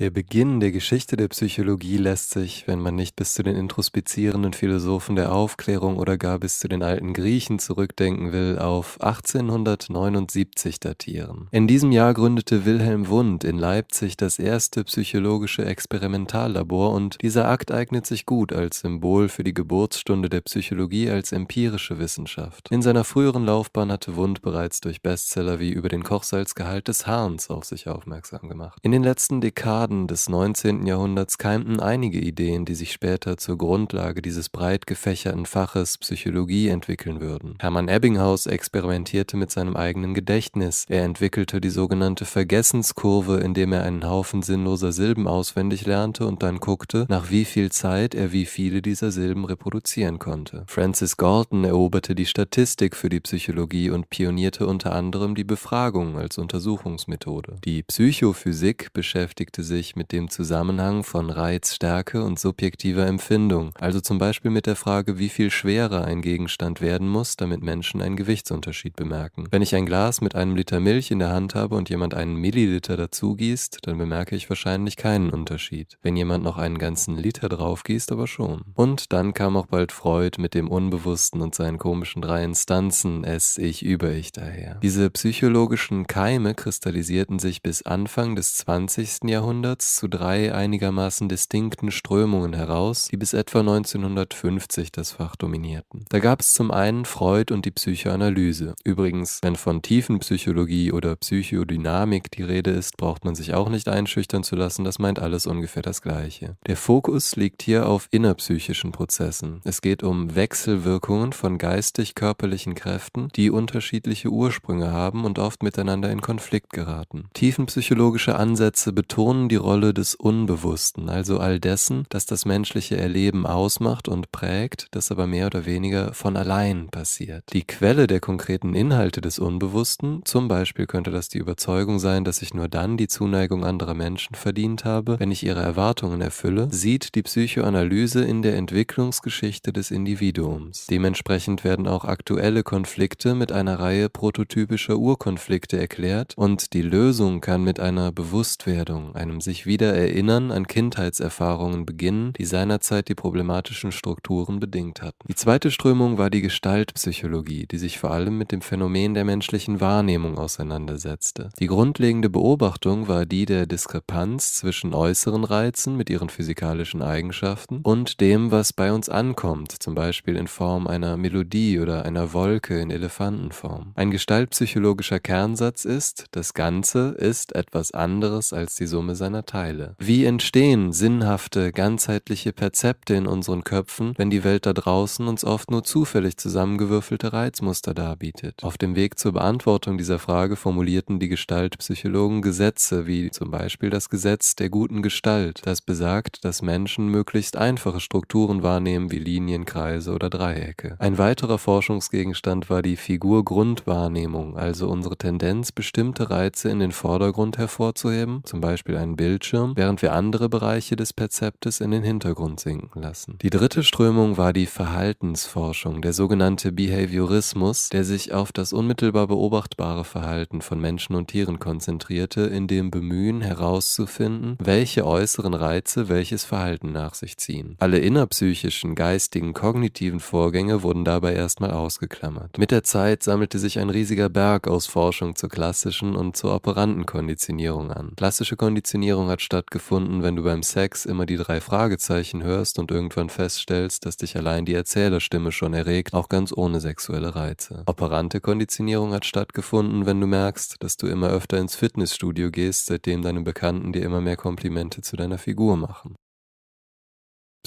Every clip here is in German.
Der Beginn der Geschichte der Psychologie lässt sich, wenn man nicht bis zu den introspizierenden Philosophen der Aufklärung oder gar bis zu den alten Griechen zurückdenken will, auf 1879 datieren. In diesem Jahr gründete Wilhelm Wundt in Leipzig das erste psychologische Experimentallabor und dieser Akt eignet sich gut als Symbol für die Geburtsstunde der Psychologie als empirische Wissenschaft. In seiner früheren Laufbahn hatte Wundt bereits durch Bestseller wie über den Kochsalzgehalt des Harns auf sich aufmerksam gemacht. In den letzten Dekaden Fassaden des 19. Jahrhunderts keimten einige Ideen, die sich später zur Grundlage dieses breit gefächerten Faches Psychologie entwickeln würden. Hermann Ebbinghaus experimentierte mit seinem eigenen Gedächtnis. Er entwickelte die sogenannte Vergessenskurve, indem er einen Haufen sinnloser Silben auswendig lernte und dann guckte, nach wie viel Zeit er wie viele dieser Silben reproduzieren konnte. Francis Galton eroberte die Statistik für die Psychologie und pionierte unter anderem die Befragung als Untersuchungsmethode. Die Psychophysik beschäftigte sich sich mit dem Zusammenhang von Reiz, Stärke und subjektiver Empfindung, also zum Beispiel mit der Frage, wie viel schwerer ein Gegenstand werden muss, damit Menschen einen Gewichtsunterschied bemerken. Wenn ich ein Glas mit einem Liter Milch in der Hand habe und jemand einen Milliliter dazu gießt, dann bemerke ich wahrscheinlich keinen Unterschied. Wenn jemand noch einen ganzen Liter drauf gießt, aber schon. Und dann kam auch bald Freud mit dem Unbewussten und seinen komischen drei Instanzen, es, ich, über ich daher. Diese psychologischen Keime kristallisierten sich bis Anfang des 20. Jahrhunderts Jahrhunderts zu drei einigermaßen distinkten Strömungen heraus, die bis etwa 1950 das Fach dominierten. Da gab es zum einen Freud und die Psychoanalyse. Übrigens, wenn von Tiefenpsychologie oder Psychodynamik die Rede ist, braucht man sich auch nicht einschüchtern zu lassen, das meint alles ungefähr das Gleiche. Der Fokus liegt hier auf innerpsychischen Prozessen. Es geht um Wechselwirkungen von geistig-körperlichen Kräften, die unterschiedliche Ursprünge haben und oft miteinander in Konflikt geraten. Tiefenpsychologische Ansätze betonen die die Rolle des Unbewussten, also all dessen, das das menschliche Erleben ausmacht und prägt, das aber mehr oder weniger von allein passiert. Die Quelle der konkreten Inhalte des Unbewussten, zum Beispiel könnte das die Überzeugung sein, dass ich nur dann die Zuneigung anderer Menschen verdient habe, wenn ich ihre Erwartungen erfülle, sieht die Psychoanalyse in der Entwicklungsgeschichte des Individuums. Dementsprechend werden auch aktuelle Konflikte mit einer Reihe prototypischer Urkonflikte erklärt und die Lösung kann mit einer Bewusstwerdung, einem sich wieder erinnern an Kindheitserfahrungen beginnen, die seinerzeit die problematischen Strukturen bedingt hatten. Die zweite Strömung war die Gestaltpsychologie, die sich vor allem mit dem Phänomen der menschlichen Wahrnehmung auseinandersetzte. Die grundlegende Beobachtung war die der Diskrepanz zwischen äußeren Reizen mit ihren physikalischen Eigenschaften und dem, was bei uns ankommt, zum Beispiel in Form einer Melodie oder einer Wolke in Elefantenform. Ein gestaltpsychologischer Kernsatz ist, das Ganze ist etwas anderes als die Summe seiner seiner Teile. Wie entstehen sinnhafte, ganzheitliche Perzepte in unseren Köpfen, wenn die Welt da draußen uns oft nur zufällig zusammengewürfelte Reizmuster darbietet? Auf dem Weg zur Beantwortung dieser Frage formulierten die Gestaltpsychologen Gesetze wie zum Beispiel das Gesetz der guten Gestalt, das besagt, dass Menschen möglichst einfache Strukturen wahrnehmen wie Linien, Kreise oder Dreiecke. Ein weiterer Forschungsgegenstand war die Figur-Grundwahrnehmung, also unsere Tendenz, bestimmte Reize in den Vordergrund hervorzuheben, zum Beispiel ein Bild Bildschirm, während wir andere Bereiche des Perzeptes in den Hintergrund sinken lassen. Die dritte Strömung war die Verhaltensforschung, der sogenannte Behaviorismus, der sich auf das unmittelbar beobachtbare Verhalten von Menschen und Tieren konzentrierte, in dem Bemühen herauszufinden, welche äußeren Reize welches Verhalten nach sich ziehen. Alle innerpsychischen, geistigen, kognitiven Vorgänge wurden dabei erstmal ausgeklammert. Mit der Zeit sammelte sich ein riesiger Berg aus Forschung zur klassischen und zur operanten Konditionierung an. Klassische Konditionierung Inszenierung hat stattgefunden, wenn du beim Sex immer die drei Fragezeichen hörst und irgendwann feststellst, dass dich allein die Erzählerstimme schon erregt, auch ganz ohne sexuelle Reize. Operante Konditionierung hat stattgefunden, wenn du merkst, dass du immer öfter ins Fitnessstudio gehst, seitdem deine Bekannten dir immer mehr Komplimente zu deiner Figur machen.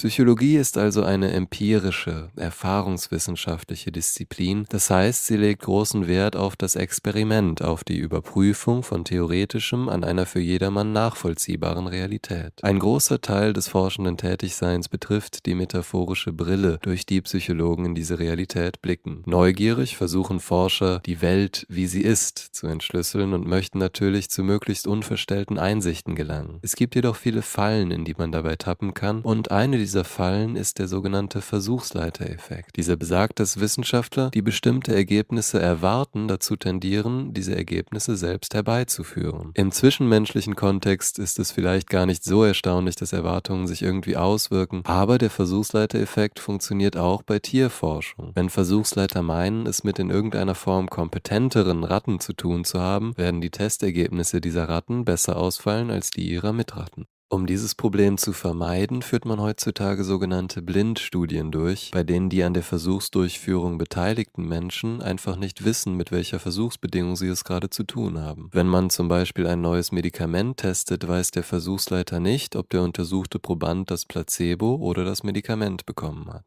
Psychologie ist also eine empirische, erfahrungswissenschaftliche Disziplin, das heißt, sie legt großen Wert auf das Experiment, auf die Überprüfung von theoretischem an einer für jedermann nachvollziehbaren Realität. Ein großer Teil des forschenden Tätigseins betrifft die metaphorische Brille, durch die Psychologen in diese Realität blicken. Neugierig versuchen Forscher, die Welt, wie sie ist, zu entschlüsseln und möchten natürlich zu möglichst unverstellten Einsichten gelangen. Es gibt jedoch viele Fallen, in die man dabei tappen kann, und eine dieser Fallen ist der sogenannte Versuchsleitereffekt. Dieser besagt, dass Wissenschaftler, die bestimmte Ergebnisse erwarten, dazu tendieren, diese Ergebnisse selbst herbeizuführen. Im zwischenmenschlichen Kontext ist es vielleicht gar nicht so erstaunlich, dass Erwartungen sich irgendwie auswirken, aber der Versuchsleitereffekt funktioniert auch bei Tierforschung. Wenn Versuchsleiter meinen, es mit in irgendeiner Form kompetenteren Ratten zu tun zu haben, werden die Testergebnisse dieser Ratten besser ausfallen als die ihrer Mitratten. Um dieses Problem zu vermeiden, führt man heutzutage sogenannte Blindstudien durch, bei denen die an der Versuchsdurchführung beteiligten Menschen einfach nicht wissen, mit welcher Versuchsbedingung sie es gerade zu tun haben. Wenn man zum Beispiel ein neues Medikament testet, weiß der Versuchsleiter nicht, ob der untersuchte Proband das Placebo oder das Medikament bekommen hat.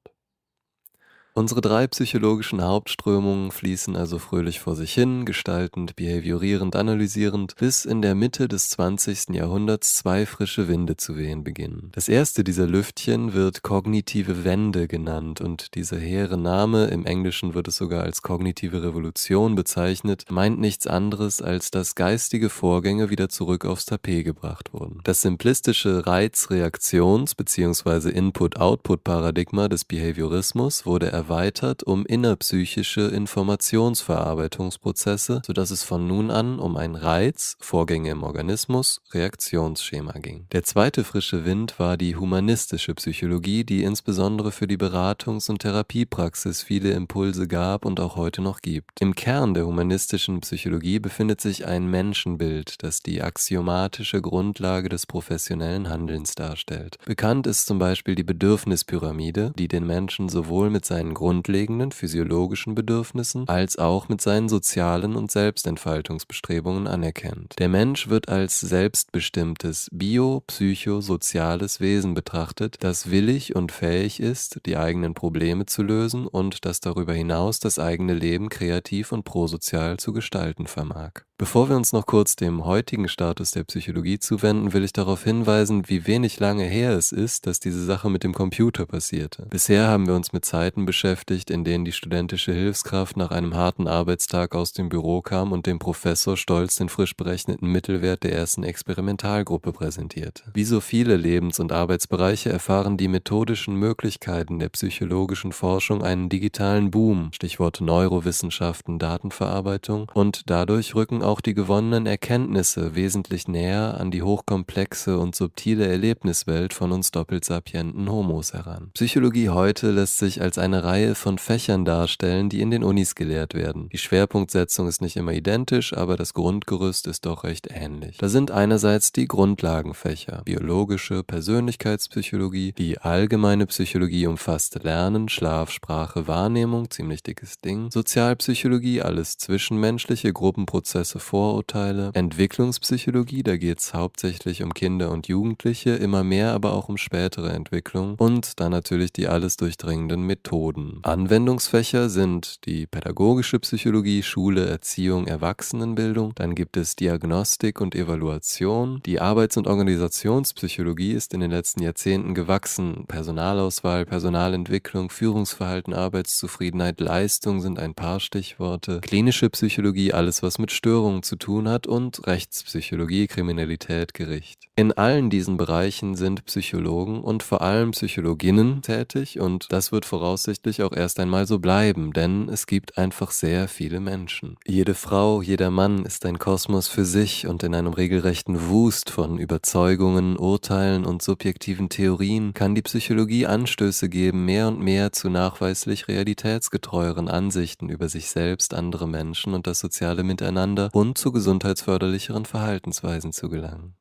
Unsere drei psychologischen Hauptströmungen fließen also fröhlich vor sich hin, gestaltend, behaviorierend, analysierend, bis in der Mitte des 20. Jahrhunderts zwei frische Winde zu wehen beginnen. Das erste dieser Lüftchen wird kognitive Wende genannt und dieser hehre Name, im Englischen wird es sogar als kognitive Revolution bezeichnet, meint nichts anderes, als dass geistige Vorgänge wieder zurück aufs Tapet gebracht wurden. Das simplistische Reiz-Reaktions- bzw. Input-Output-Paradigma des Behaviorismus wurde erweitert um innerpsychische Informationsverarbeitungsprozesse, sodass es von nun an um einen Reiz, Vorgänge im Organismus, Reaktionsschema ging. Der zweite frische Wind war die humanistische Psychologie, die insbesondere für die Beratungs- und Therapiepraxis viele Impulse gab und auch heute noch gibt. Im Kern der humanistischen Psychologie befindet sich ein Menschenbild, das die axiomatische Grundlage des professionellen Handelns darstellt. Bekannt ist zum Beispiel die Bedürfnispyramide, die den Menschen sowohl mit seinen seinen grundlegenden physiologischen Bedürfnissen als auch mit seinen sozialen und Selbstentfaltungsbestrebungen anerkennt. Der Mensch wird als selbstbestimmtes bio-psychosoziales Wesen betrachtet, das willig und fähig ist, die eigenen Probleme zu lösen und das darüber hinaus das eigene Leben kreativ und prosozial zu gestalten vermag. Bevor wir uns noch kurz dem heutigen Status der Psychologie zuwenden, will ich darauf hinweisen, wie wenig lange her es ist, dass diese Sache mit dem Computer passierte. Bisher haben wir uns mit Zeiten beschäftigt, in denen die studentische Hilfskraft nach einem harten Arbeitstag aus dem Büro kam und dem Professor stolz den frisch berechneten Mittelwert der ersten Experimentalgruppe präsentierte. Wie so viele Lebens- und Arbeitsbereiche erfahren die methodischen Möglichkeiten der psychologischen Forschung einen digitalen Boom, Stichwort Neurowissenschaften, Datenverarbeitung, und dadurch rücken auch die gewonnenen Erkenntnisse wesentlich näher an die hochkomplexe und subtile Erlebniswelt von uns doppelsapienten Homos heran. Psychologie heute lässt sich als eine Reihe von Fächern darstellen, die in den Unis gelehrt werden. Die Schwerpunktsetzung ist nicht immer identisch, aber das Grundgerüst ist doch recht ähnlich. Da sind einerseits die Grundlagenfächer, biologische Persönlichkeitspsychologie, die allgemeine Psychologie umfasst Lernen, Schlaf, Sprache, Wahrnehmung, ziemlich dickes Ding, Sozialpsychologie, alles Zwischenmenschliche, Gruppenprozesse, Vorurteile. Entwicklungspsychologie, da geht es hauptsächlich um Kinder und Jugendliche, immer mehr aber auch um spätere Entwicklung und dann natürlich die alles durchdringenden Methoden. Anwendungsfächer sind die pädagogische Psychologie, Schule, Erziehung, Erwachsenenbildung, dann gibt es Diagnostik und Evaluation, die Arbeits- und Organisationspsychologie ist in den letzten Jahrzehnten gewachsen, Personalauswahl, Personalentwicklung, Führungsverhalten, Arbeitszufriedenheit, Leistung sind ein paar Stichworte, klinische Psychologie, alles was mit Störungen Veränderungen zu tun hat und Rechtspsychologie, Kriminalität, Gericht. In allen diesen Bereichen sind Psychologen und vor allem Psychologinnen tätig und das wird voraussichtlich auch erst einmal so bleiben, denn es gibt einfach sehr viele Menschen. Jede Frau, jeder Mann ist ein Kosmos für sich und in einem regelrechten Wust von Überzeugungen, Urteilen und subjektiven Theorien kann die Psychologie Anstöße geben, mehr und mehr zu nachweislich realitätsgetreueren Ansichten über sich selbst, andere Menschen und das soziale Miteinander Grund zu gesundheitsförderlicheren Verhaltensweisen zu gelangen.